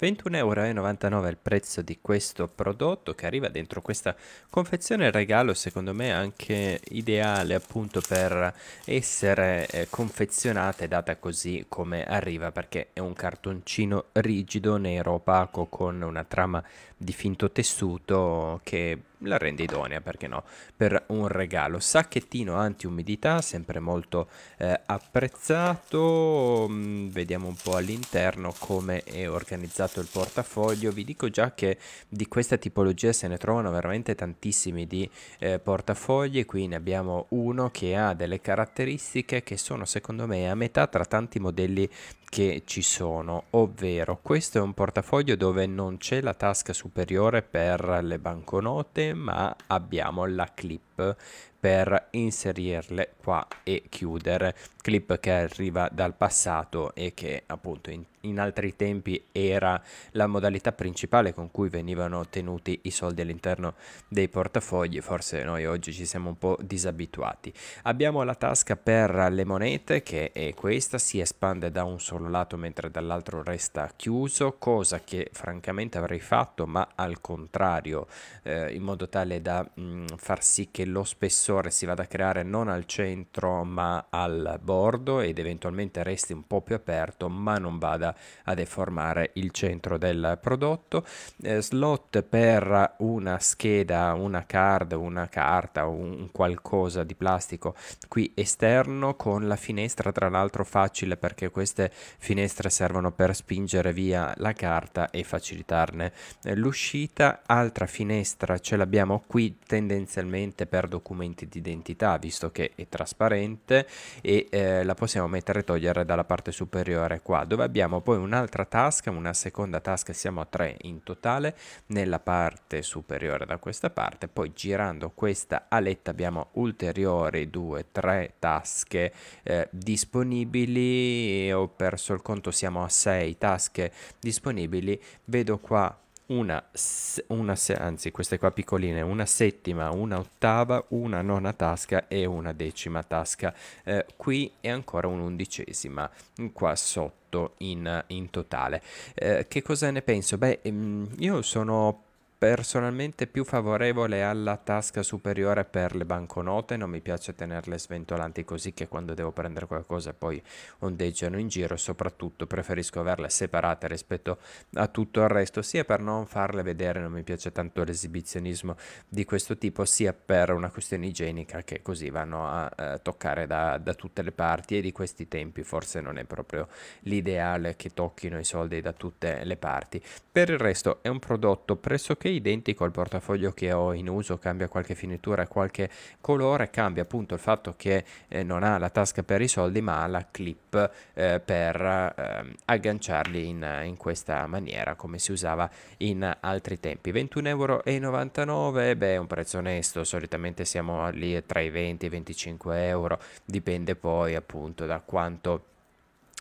21,99€ il prezzo di questo prodotto che arriva dentro questa confezione regalo secondo me anche ideale appunto per essere eh, confezionata e data così come arriva perché è un cartoncino rigido nero opaco con una trama di finto tessuto che la rende idonea, perché no, per un regalo. Sacchettino anti-umidità, sempre molto eh, apprezzato. Mm, vediamo un po' all'interno come è organizzato il portafoglio. Vi dico già che di questa tipologia se ne trovano veramente tantissimi di eh, portafogli. Qui ne abbiamo uno che ha delle caratteristiche che sono secondo me a metà tra tanti modelli che ci sono, ovvero questo è un portafoglio dove non c'è la tasca superiore per le banconote, ma abbiamo la clip per inserirle qua e chiudere clip che arriva dal passato e che appunto in, in, altri tempi era la modalità principale con cui venivano tenuti i soldi all'interno dei portafogli forse noi oggi ci siamo un po' disabituati abbiamo la tasca per le monete che è questa si espande da un solo lato mentre dall'altro resta chiuso cosa che francamente avrei fatto ma al contrario eh, in modo tale da mh, mm, far sì che lo spessore si vada a creare non al centro ma al bordo ed eventualmente resti un po' più aperto ma non vada a deformare il centro del prodotto. Eh, slot per una scheda, una card, una carta un qualcosa di plastico qui esterno con la finestra tra l'altro facile perché queste finestre servono per spingere via la carta e facilitarne eh, l'uscita. Altra finestra ce l'abbiamo qui tendenzialmente per per documenti d'identità visto che è trasparente e eh, la possiamo mettere e togliere dalla parte superiore qua dove abbiamo poi un'altra tasca una seconda tasca siamo a tre in totale nella parte superiore da questa parte poi girando questa aletta abbiamo ulteriori 2 3 tasche eh, disponibili ho perso il conto siamo a sei tasche disponibili vedo qua una, una, anzi queste qua piccoline, una settima, una ottava, una nona tasca e una decima tasca. Eh, qui è ancora un'undicesima, qua sotto in, in totale. Eh, che cosa ne penso? Beh, ehm, io sono personalmente più favorevole alla tasca superiore per le banconote, non mi piace tenerle sventolanti così che quando devo prendere qualcosa poi ondeggiano in giro, soprattutto preferisco averle separate rispetto a tutto il resto, sia per non farle vedere, non mi piace tanto l'esibizionismo di questo tipo, sia per una questione igienica che così vanno a, a eh, toccare da, da tutte le parti e di questi tempi forse non è proprio l'ideale che tocchino i soldi da tutte le parti. Per il resto è un prodotto pressoché che è identico al portafoglio che ho in uso, cambia qualche finitura, qualche colore, cambia appunto il fatto che eh, non ha la tasca per i soldi ma ha la clip eh, per eh, agganciarli in, in, questa maniera come si usava in altri tempi. 21,99€, beh è un prezzo onesto, solitamente siamo lì tra i 20 e i 25 euro, dipende poi appunto da quanto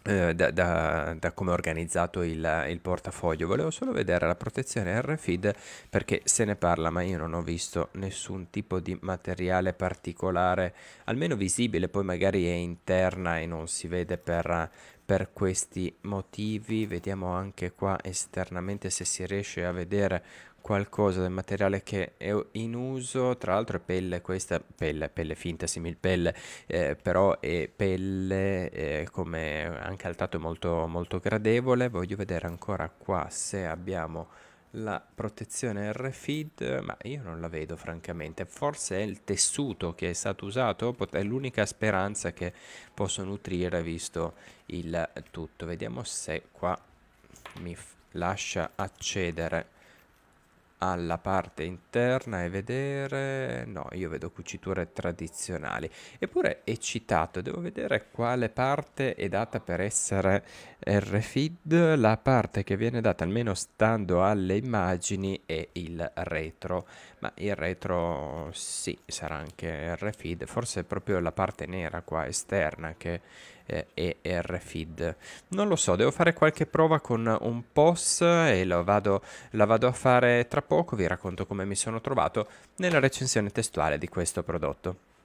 eh, da, da, da, come è organizzato il, il, portafoglio volevo solo vedere la protezione RFID perché se ne parla ma io non ho visto nessun tipo di materiale particolare almeno visibile poi magari è interna e non si vede per, per questi motivi vediamo anche qua esternamente se si riesce a vedere qualcosa del materiale che è in uso, tra l'altro è pelle questa, pelle, pelle finta, similpelle, eh, però è pelle eh, come anche al tatto molto, molto gradevole, voglio vedere ancora qua se abbiamo la protezione RFID, ma io non la vedo francamente, forse è il tessuto che è stato usato, è l'unica speranza che posso nutrire visto il tutto, vediamo se qua mi lascia accedere alla parte interna e vedere no io vedo cuciture tradizionali eppure è citato devo vedere quale parte è data per essere RFID la parte che viene data almeno stando alle immagini è il retro ma il retro sì, sarà anche RFID, forse è proprio la parte nera qua esterna che eh, è RFID. Non lo so, devo fare qualche prova con un POS e vado, la vado a fare tra poco, vi racconto come mi sono trovato nella recensione testuale di questo prodotto.